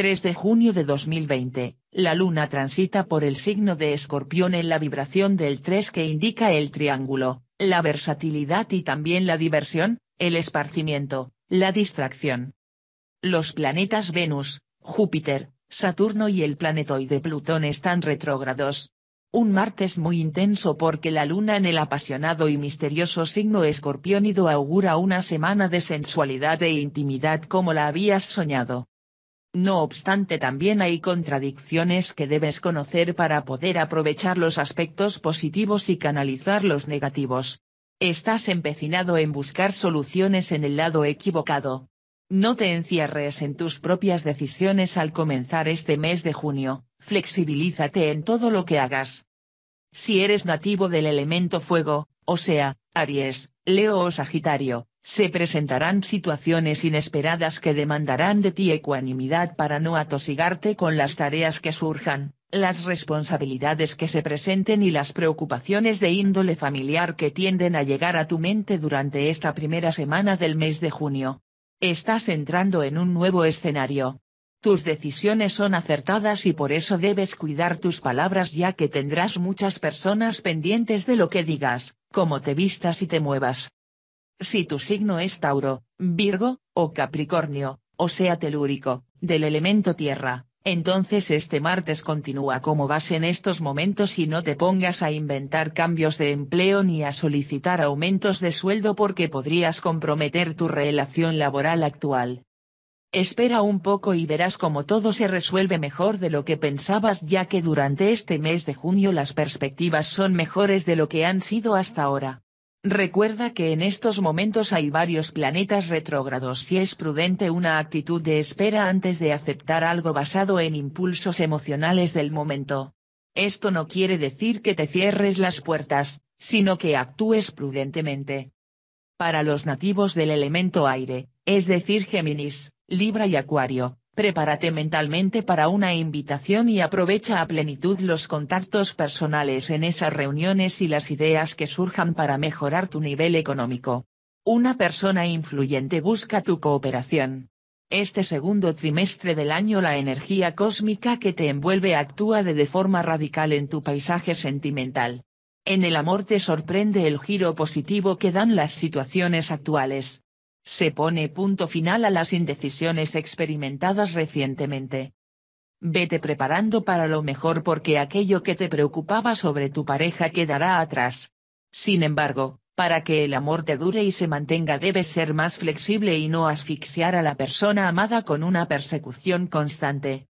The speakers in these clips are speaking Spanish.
3 de junio de 2020, la Luna transita por el signo de Escorpión en la vibración del 3 que indica el triángulo, la versatilidad y también la diversión, el esparcimiento, la distracción. Los planetas Venus, Júpiter, Saturno y el planetoide Plutón están retrógrados. Un martes muy intenso porque la luna en el apasionado y misterioso signo escorpiónido augura una semana de sensualidad e intimidad como la habías soñado. No obstante también hay contradicciones que debes conocer para poder aprovechar los aspectos positivos y canalizar los negativos. Estás empecinado en buscar soluciones en el lado equivocado. No te encierres en tus propias decisiones al comenzar este mes de junio, flexibilízate en todo lo que hagas. Si eres nativo del elemento fuego, o sea, Aries, Leo o Sagitario, se presentarán situaciones inesperadas que demandarán de ti ecuanimidad para no atosigarte con las tareas que surjan, las responsabilidades que se presenten y las preocupaciones de índole familiar que tienden a llegar a tu mente durante esta primera semana del mes de junio. Estás entrando en un nuevo escenario. Tus decisiones son acertadas y por eso debes cuidar tus palabras ya que tendrás muchas personas pendientes de lo que digas, cómo te vistas y te muevas. Si tu signo es Tauro, Virgo, o Capricornio, o sea telúrico, del elemento tierra, entonces este martes continúa como vas en estos momentos y no te pongas a inventar cambios de empleo ni a solicitar aumentos de sueldo porque podrías comprometer tu relación laboral actual. Espera un poco y verás cómo todo se resuelve mejor de lo que pensabas ya que durante este mes de junio las perspectivas son mejores de lo que han sido hasta ahora. Recuerda que en estos momentos hay varios planetas retrógrados y es prudente una actitud de espera antes de aceptar algo basado en impulsos emocionales del momento. Esto no quiere decir que te cierres las puertas, sino que actúes prudentemente. Para los nativos del elemento aire, es decir Géminis, Libra y Acuario, Prepárate mentalmente para una invitación y aprovecha a plenitud los contactos personales en esas reuniones y las ideas que surjan para mejorar tu nivel económico. Una persona influyente busca tu cooperación. Este segundo trimestre del año la energía cósmica que te envuelve actúa de, forma radical en tu paisaje sentimental. En el amor te sorprende el giro positivo que dan las situaciones actuales se pone punto final a las indecisiones experimentadas recientemente. Vete preparando para lo mejor porque aquello que te preocupaba sobre tu pareja quedará atrás. Sin embargo, para que el amor te dure y se mantenga debes ser más flexible y no asfixiar a la persona amada con una persecución constante.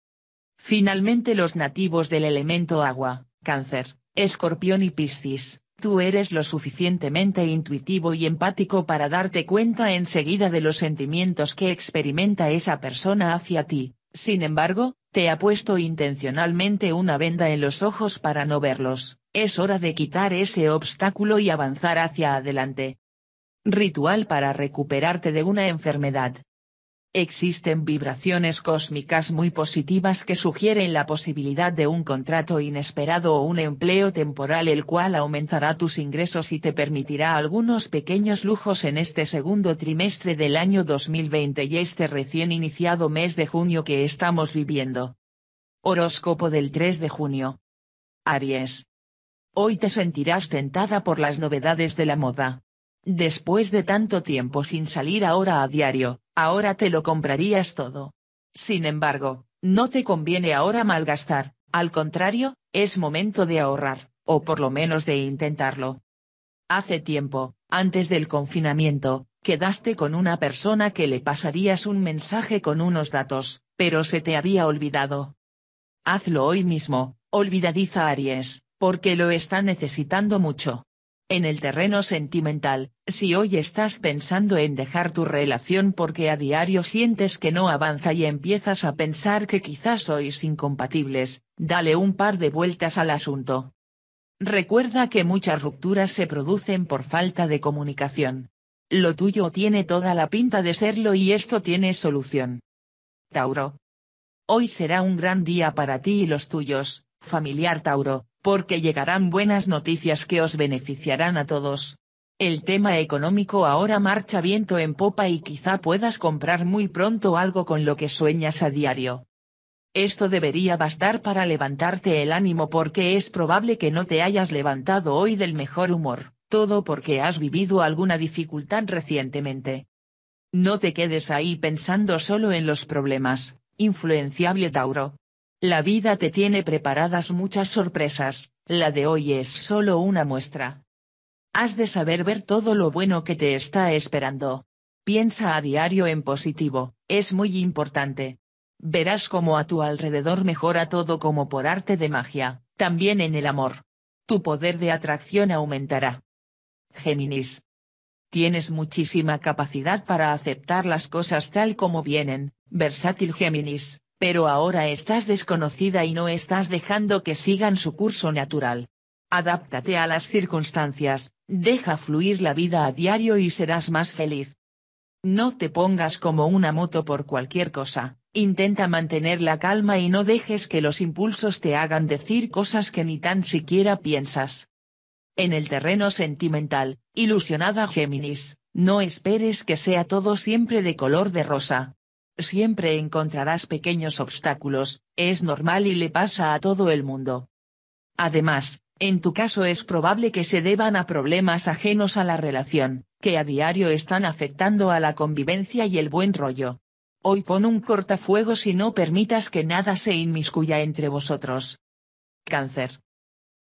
Finalmente los nativos del elemento agua, cáncer, escorpión y piscis Tú eres lo suficientemente intuitivo y empático para darte cuenta enseguida de los sentimientos que experimenta esa persona hacia ti, sin embargo, te ha puesto intencionalmente una venda en los ojos para no verlos, es hora de quitar ese obstáculo y avanzar hacia adelante. Ritual para recuperarte de una enfermedad. Existen vibraciones cósmicas muy positivas que sugieren la posibilidad de un contrato inesperado o un empleo temporal el cual aumentará tus ingresos y te permitirá algunos pequeños lujos en este segundo trimestre del año 2020 y este recién iniciado mes de junio que estamos viviendo. Horóscopo del 3 de junio. Aries. Hoy te sentirás tentada por las novedades de la moda Después de tanto tiempo sin salir ahora a diario, ahora te lo comprarías todo. Sin embargo, no te conviene ahora malgastar, al contrario, es momento de ahorrar, o por lo menos de intentarlo. Hace tiempo, antes del confinamiento, quedaste con una persona que le pasarías un mensaje con unos datos, pero se te había olvidado. Hazlo hoy mismo, olvidadiza Aries, porque lo está necesitando mucho. En el terreno sentimental, si hoy estás pensando en dejar tu relación porque a diario sientes que no avanza y empiezas a pensar que quizás sois incompatibles, dale un par de vueltas al asunto. Recuerda que muchas rupturas se producen por falta de comunicación. Lo tuyo tiene toda la pinta de serlo y esto tiene solución. Tauro. Hoy será un gran día para ti y los tuyos, familiar Tauro, porque llegarán buenas noticias que os beneficiarán a todos. El tema económico ahora marcha viento en popa y quizá puedas comprar muy pronto algo con lo que sueñas a diario. Esto debería bastar para levantarte el ánimo porque es probable que no te hayas levantado hoy del mejor humor, todo porque has vivido alguna dificultad recientemente. No te quedes ahí pensando solo en los problemas, influenciable Tauro. La vida te tiene preparadas muchas sorpresas, la de hoy es solo una muestra. Has de saber ver todo lo bueno que te está esperando. Piensa a diario en positivo, es muy importante. Verás cómo a tu alrededor mejora todo como por arte de magia, también en el amor. Tu poder de atracción aumentará. Géminis. Tienes muchísima capacidad para aceptar las cosas tal como vienen, versátil Géminis pero ahora estás desconocida y no estás dejando que sigan su curso natural. Adáptate a las circunstancias, deja fluir la vida a diario y serás más feliz. No te pongas como una moto por cualquier cosa, intenta mantener la calma y no dejes que los impulsos te hagan decir cosas que ni tan siquiera piensas. En el terreno sentimental, ilusionada Géminis, no esperes que sea todo siempre de color de rosa, siempre encontrarás pequeños obstáculos, es normal y le pasa a todo el mundo. Además, en tu caso es probable que se deban a problemas ajenos a la relación, que a diario están afectando a la convivencia y el buen rollo. Hoy pon un cortafuegos y no permitas que nada se inmiscuya entre vosotros. Cáncer.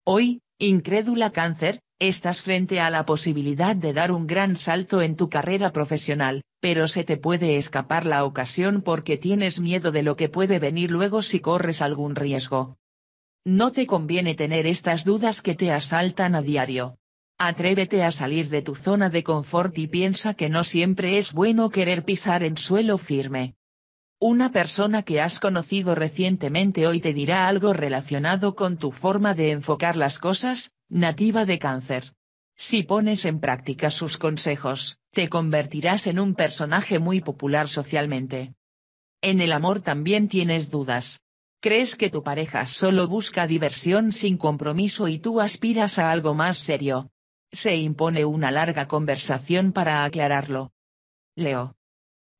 Hoy, incrédula cáncer, estás frente a la posibilidad de dar un gran salto en tu carrera profesional, pero se te puede escapar la ocasión porque tienes miedo de lo que puede venir luego si corres algún riesgo. No te conviene tener estas dudas que te asaltan a diario. Atrévete a salir de tu zona de confort y piensa que no siempre es bueno querer pisar en suelo firme. Una persona que has conocido recientemente hoy te dirá algo relacionado con tu forma de enfocar las cosas, nativa de cáncer. Si pones en práctica sus consejos, te convertirás en un personaje muy popular socialmente. En el amor también tienes dudas. Crees que tu pareja solo busca diversión sin compromiso y tú aspiras a algo más serio. Se impone una larga conversación para aclararlo. Leo.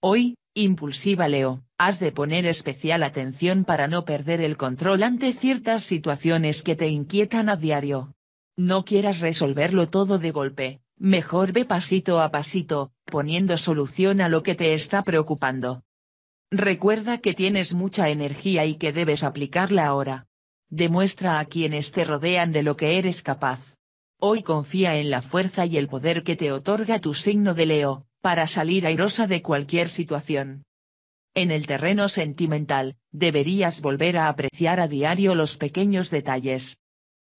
Hoy, impulsiva Leo, has de poner especial atención para no perder el control ante ciertas situaciones que te inquietan a diario. No quieras resolverlo todo de golpe, mejor ve pasito a pasito, poniendo solución a lo que te está preocupando. Recuerda que tienes mucha energía y que debes aplicarla ahora. Demuestra a quienes te rodean de lo que eres capaz. Hoy confía en la fuerza y el poder que te otorga tu signo de Leo, para salir airosa de cualquier situación. En el terreno sentimental, deberías volver a apreciar a diario los pequeños detalles,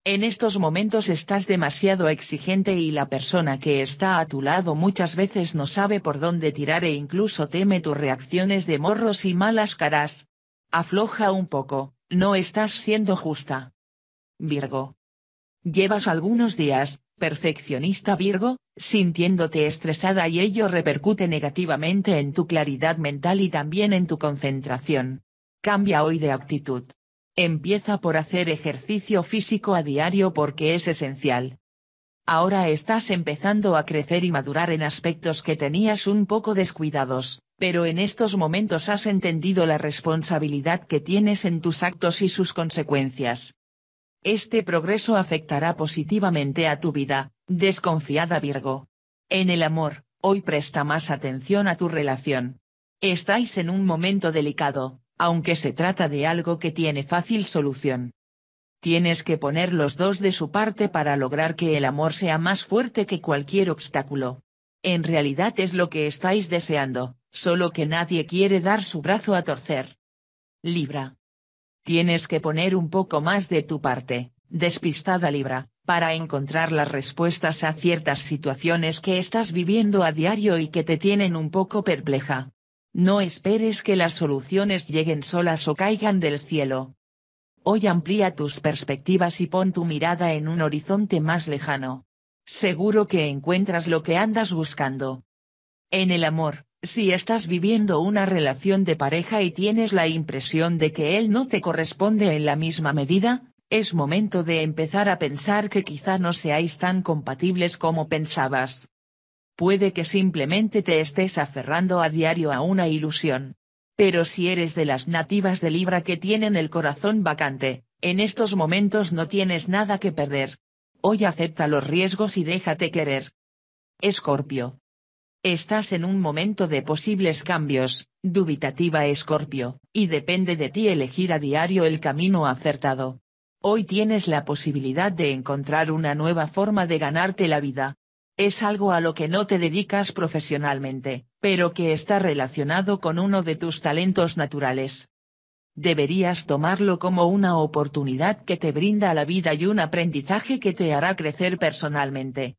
en estos momentos estás demasiado exigente y la persona que está a tu lado muchas veces no sabe por dónde tirar e incluso teme tus reacciones de morros y malas caras. Afloja un poco, no estás siendo justa. Virgo. Llevas algunos días, perfeccionista Virgo, sintiéndote estresada y ello repercute negativamente en tu claridad mental y también en tu concentración. Cambia hoy de actitud. Empieza por hacer ejercicio físico a diario porque es esencial. Ahora estás empezando a crecer y madurar en aspectos que tenías un poco descuidados, pero en estos momentos has entendido la responsabilidad que tienes en tus actos y sus consecuencias. Este progreso afectará positivamente a tu vida, desconfiada Virgo. En el amor, hoy presta más atención a tu relación. Estáis en un momento delicado, aunque se trata de algo que tiene fácil solución. Tienes que poner los dos de su parte para lograr que el amor sea más fuerte que cualquier obstáculo. En realidad es lo que estáis deseando, solo que nadie quiere dar su brazo a torcer. Libra. Tienes que poner un poco más de tu parte, despistada Libra, para encontrar las respuestas a ciertas situaciones que estás viviendo a diario y que te tienen un poco perpleja. No esperes que las soluciones lleguen solas o caigan del cielo. Hoy amplía tus perspectivas y pon tu mirada en un horizonte más lejano. Seguro que encuentras lo que andas buscando. En el amor, si estás viviendo una relación de pareja y tienes la impresión de que él no te corresponde en la misma medida, es momento de empezar a pensar que quizá no seáis tan compatibles como pensabas. Puede que simplemente te estés aferrando a diario a una ilusión. Pero si eres de las nativas de Libra que tienen el corazón vacante, en estos momentos no tienes nada que perder. Hoy acepta los riesgos y déjate querer. Escorpio. Estás en un momento de posibles cambios, dubitativa Escorpio, y depende de ti elegir a diario el camino acertado. Hoy tienes la posibilidad de encontrar una nueva forma de ganarte la vida, es algo a lo que no te dedicas profesionalmente, pero que está relacionado con uno de tus talentos naturales. Deberías tomarlo como una oportunidad que te brinda la vida y un aprendizaje que te hará crecer personalmente.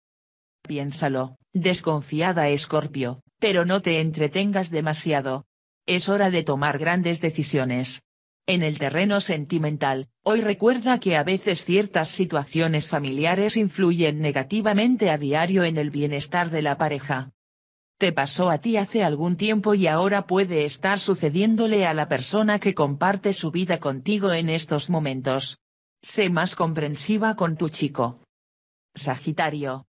Piénsalo, desconfiada Escorpio, pero no te entretengas demasiado. Es hora de tomar grandes decisiones, en el terreno sentimental, hoy recuerda que a veces ciertas situaciones familiares influyen negativamente a diario en el bienestar de la pareja. Te pasó a ti hace algún tiempo y ahora puede estar sucediéndole a la persona que comparte su vida contigo en estos momentos. Sé más comprensiva con tu chico. Sagitario.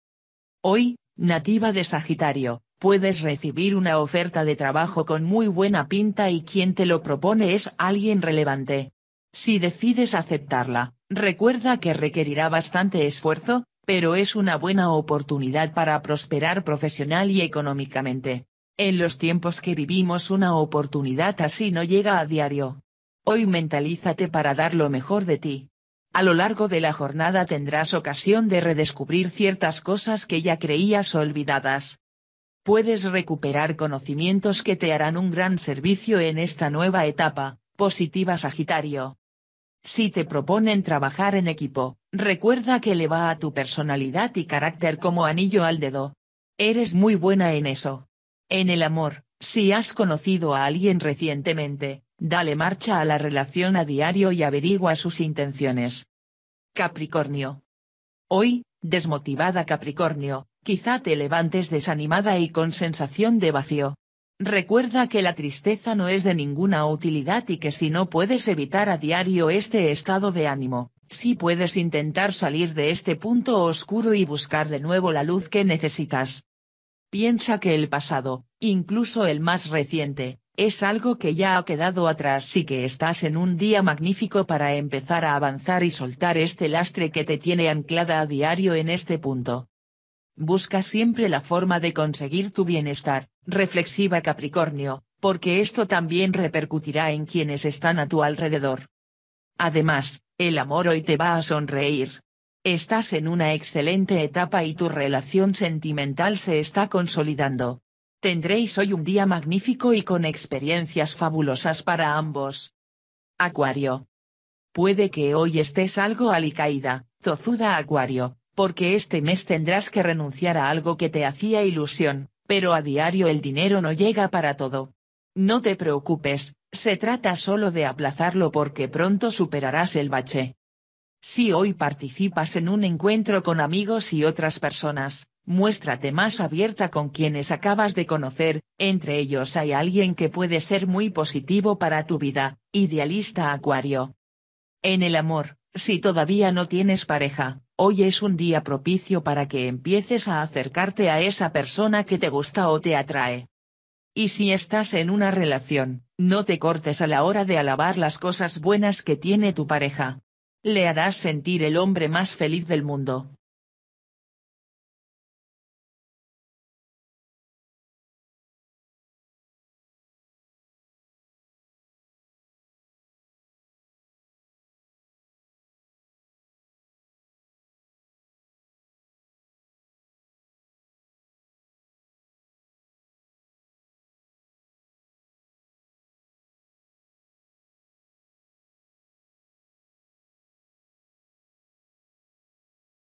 Hoy, nativa de Sagitario, puedes recibir una oferta de trabajo con muy buena pinta y quien te lo propone es alguien relevante. Si decides aceptarla, recuerda que requerirá bastante esfuerzo, pero es una buena oportunidad para prosperar profesional y económicamente. En los tiempos que vivimos una oportunidad así no llega a diario. Hoy mentalízate para dar lo mejor de ti. A lo largo de la jornada tendrás ocasión de redescubrir ciertas cosas que ya creías olvidadas puedes recuperar conocimientos que te harán un gran servicio en esta nueva etapa, positiva Sagitario. Si te proponen trabajar en equipo, recuerda que le va a tu personalidad y carácter como anillo al dedo. Eres muy buena en eso. En el amor, si has conocido a alguien recientemente, dale marcha a la relación a diario y averigua sus intenciones. Capricornio. Hoy, desmotivada Capricornio, Quizá te levantes desanimada y con sensación de vacío. Recuerda que la tristeza no es de ninguna utilidad y que si no puedes evitar a diario este estado de ánimo, sí puedes intentar salir de este punto oscuro y buscar de nuevo la luz que necesitas. Piensa que el pasado, incluso el más reciente, es algo que ya ha quedado atrás y que estás en un día magnífico para empezar a avanzar y soltar este lastre que te tiene anclada a diario en este punto. Busca siempre la forma de conseguir tu bienestar, reflexiva Capricornio, porque esto también repercutirá en quienes están a tu alrededor. Además, el amor hoy te va a sonreír. Estás en una excelente etapa y tu relación sentimental se está consolidando. Tendréis hoy un día magnífico y con experiencias fabulosas para ambos. Acuario. Puede que hoy estés algo alicaída, tozuda Acuario, porque este mes tendrás que renunciar a algo que te hacía ilusión, pero a diario el dinero no llega para todo. No te preocupes, se trata solo de aplazarlo porque pronto superarás el bache. Si hoy participas en un encuentro con amigos y otras personas, muéstrate más abierta con quienes acabas de conocer, entre ellos hay alguien que puede ser muy positivo para tu vida, idealista Acuario. En el amor, si todavía no tienes pareja, Hoy es un día propicio para que empieces a acercarte a esa persona que te gusta o te atrae. Y si estás en una relación, no te cortes a la hora de alabar las cosas buenas que tiene tu pareja. Le harás sentir el hombre más feliz del mundo.